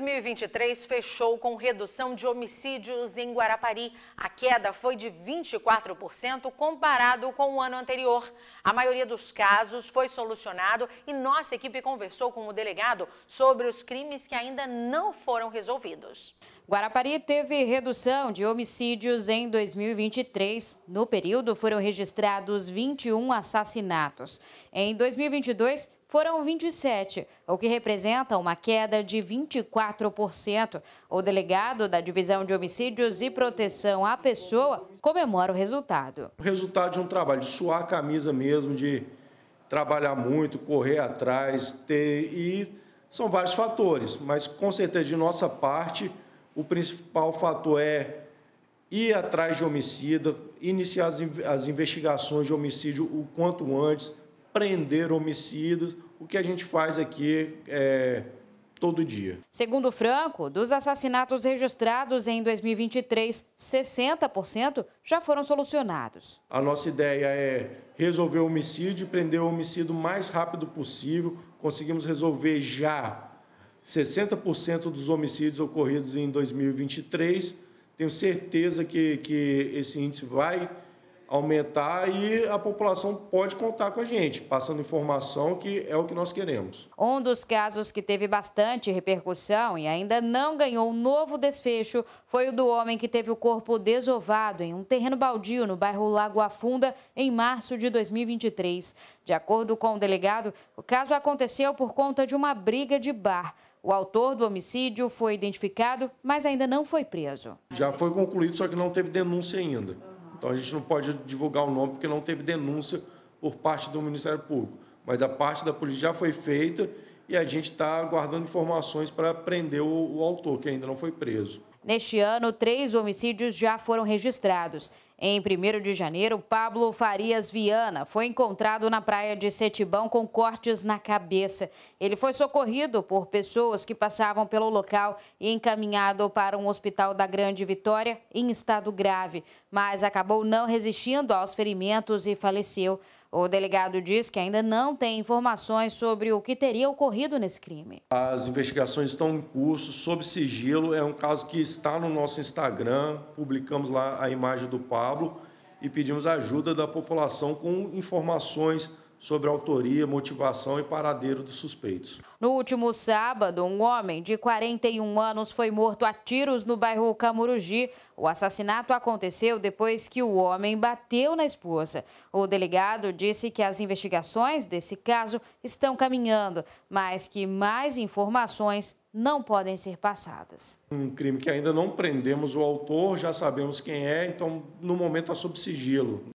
2023 fechou com redução de homicídios em Guarapari. A queda foi de 24% comparado com o ano anterior. A maioria dos casos foi solucionado e nossa equipe conversou com o delegado sobre os crimes que ainda não foram resolvidos. Guarapari teve redução de homicídios em 2023. No período foram registrados 21 assassinatos. Em 2022, foram 27, o que representa uma queda de 24%. O delegado da Divisão de Homicídios e Proteção à Pessoa comemora o resultado. O resultado de um trabalho, de suar a camisa mesmo, de trabalhar muito, correr atrás, ter e são vários fatores, mas com certeza de nossa parte, o principal fator é ir atrás de homicida, iniciar as, investigações de homicídio o quanto antes, prender homicidas, o que a gente faz aqui é, todo dia. Segundo Franco, dos assassinatos registrados em 2023, 60% já foram solucionados. A nossa ideia é resolver o homicídio e prender o homicídio o mais rápido possível. Conseguimos resolver já 60% dos homicídios ocorridos em 2023. Tenho certeza que, que esse índice vai aumentar e a população pode contar com a gente, passando informação que é o que nós queremos. Um dos casos que teve bastante repercussão e ainda não ganhou um novo desfecho foi o do homem que teve o corpo desovado em um terreno baldio no bairro Lago Afunda em março de 2023. De acordo com o delegado, o caso aconteceu por conta de uma briga de bar. O autor do homicídio foi identificado, mas ainda não foi preso. Já foi concluído, só que não teve denúncia ainda. Então a gente não pode divulgar o nome porque não teve denúncia por parte do Ministério Público. Mas a parte da polícia já foi feita e a gente está aguardando informações para prender o, o autor, que ainda não foi preso. Neste ano, três homicídios já foram registrados. Em 1 de janeiro, Pablo Farias Viana foi encontrado na praia de Setibão com cortes na cabeça. Ele foi socorrido por pessoas que passavam pelo local e encaminhado para um hospital da Grande Vitória em estado grave, mas acabou não resistindo aos ferimentos e faleceu. O delegado diz que ainda não tem informações sobre o que teria ocorrido nesse crime. As investigações estão em curso, sob sigilo. É um caso que está no nosso Instagram. Publicamos lá a imagem do Pablo e pedimos ajuda da população com informações sobre a autoria, motivação e paradeiro dos suspeitos. No último sábado, um homem de 41 anos foi morto a tiros no bairro Camurugi. O assassinato aconteceu depois que o homem bateu na esposa. O delegado disse que as investigações desse caso estão caminhando, mas que mais informações não podem ser passadas. Um crime que ainda não prendemos o autor, já sabemos quem é, então no momento está é sob sigilo.